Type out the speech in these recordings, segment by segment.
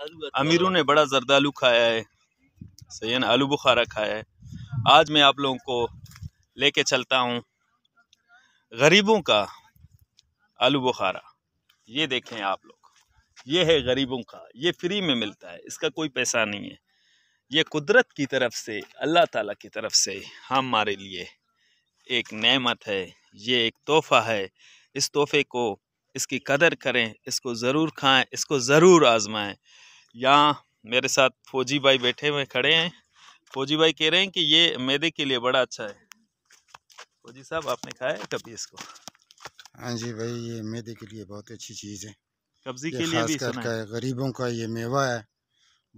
अमीरों ने बड़ा जरदालू खाया है सैन आलू बुखारा खाया है आज मैं आप लोगों को लेके चलता हूँ गरीबों का आलू बुखारा ये देखें आप लोग ये है गरीबों का ये फ्री में मिलता है इसका कोई पैसा नहीं है ये कुदरत की तरफ से अल्लाह ताला की तरफ से हमारे लिए एक नेमत है ये एक तोहफ़ा है इस तोहफ़े को इसकी कदर करें इसको ज़रूर खाएं इसको ज़रूर आज़माएं यहाँ मेरे साथ फौजी भाई बैठे हुए खड़े हैं फौजी भाई कह रहे हैं कि ये मैदे के लिए बड़ा अच्छा है फौजी साहब आपने खाया है कभी इसको हाँ जी भाई ये मैदे के लिए बहुत अच्छी चीज़ है कब्जी के लिए भी सुना है गरीबों का ये मेवा है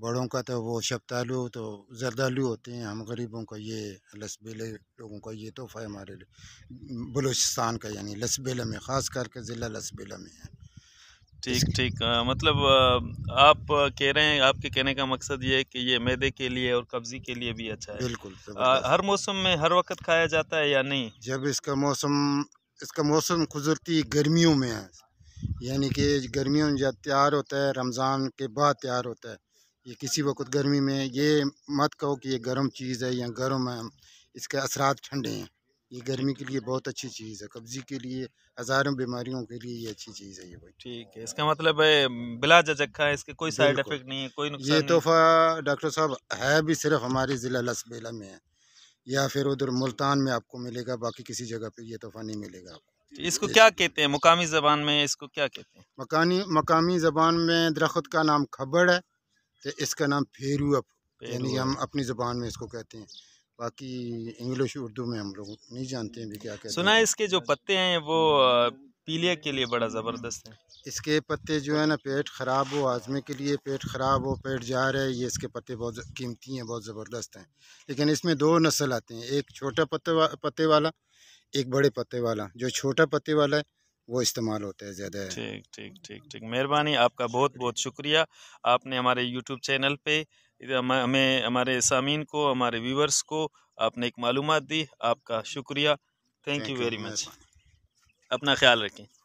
बड़ों का तो वो शब्दालु तो जरदालू होते हैं हम गरीबों का ये लसबेले लोगों का ये तोहफ़ा है हमारे लिए बलूचिस्तान का यानी लसबेला में ख़ास करके ज़िला लसबेला में है ठीक ठीक मतलब आप कह रहे हैं आपके कहने का मकसद ये है कि ये मैदे के लिए और कब्जी के लिए भी अच्छा है बिल्कुल हर मौसम में हर वक्त खाया जाता है या नहीं जब इसका मौसम इसका मौसम कुदरती गर्मियों में है यानी कि गर्मियों में जब तैयार होता है रमज़ान के बाद तैयार होता है ये किसी वक्त गर्मी में ये मत कहो कि ये गर्म चीज़ है या गर्म है इसके असरात ठंडे हैं ये गर्मी के लिए बहुत अच्छी चीज़ है कब्जी के लिए हज़ारों बीमारियों के लिए ये अच्छी चीज़ है ये भाई ठीक है इसका मतलब है बिला जजक है इसके कोई साइड इफेक्ट नहीं है कोई नुकसान ये तोहफा डॉक्टर साहब है भी सिर्फ हमारे ज़िला लसबेला में है या फिर उधर मुल्तान में आपको मिलेगा बाकी किसी जगह पे ये तोहफा नहीं मिलेगा आपको तो इसको क्या कहते हैं मुकामी ज़बान में इसको क्या कहते हैं मकानी मकामी ज़बान में दरख्त का नाम खबड़ है तो इसका नाम फेरूअप यानी हम अपनी ज़बान में इसको कहते हैं बाकी इंग्लिश उर्दू में हम लोग नहीं जानते हैं भी क्या कहते सुना है इसके जो पत्ते हैं वो पीलिया के लिए बड़ा ज़बरदस्त है इसके पत्ते जो है ना पेट ख़राब हो आज़मे के लिए पेट ख़राब हो पेट जा रहा है ये इसके पत्ते बहुत कीमती हैं बहुत ज़बरदस्त हैं लेकिन इसमें दो नस्ल आते हैं एक छोटा पत्ते वा, पत्ते वाला एक बड़े पत्ते वाला जो छोटा पत्ते वाला है वो इस्तेमाल होता है ज़्यादा ठीक ठीक ठीक ठीक मेहरबानी आपका बहुत बहुत शुक्रिया आपने हमारे यूट्यूब चैनल पर हमें हमारे सामीन को हमारे व्यूवर्स को आपने एक मालूम दी आपका शुक्रिया थैंक यू वेरी मच अपना ख्याल रखें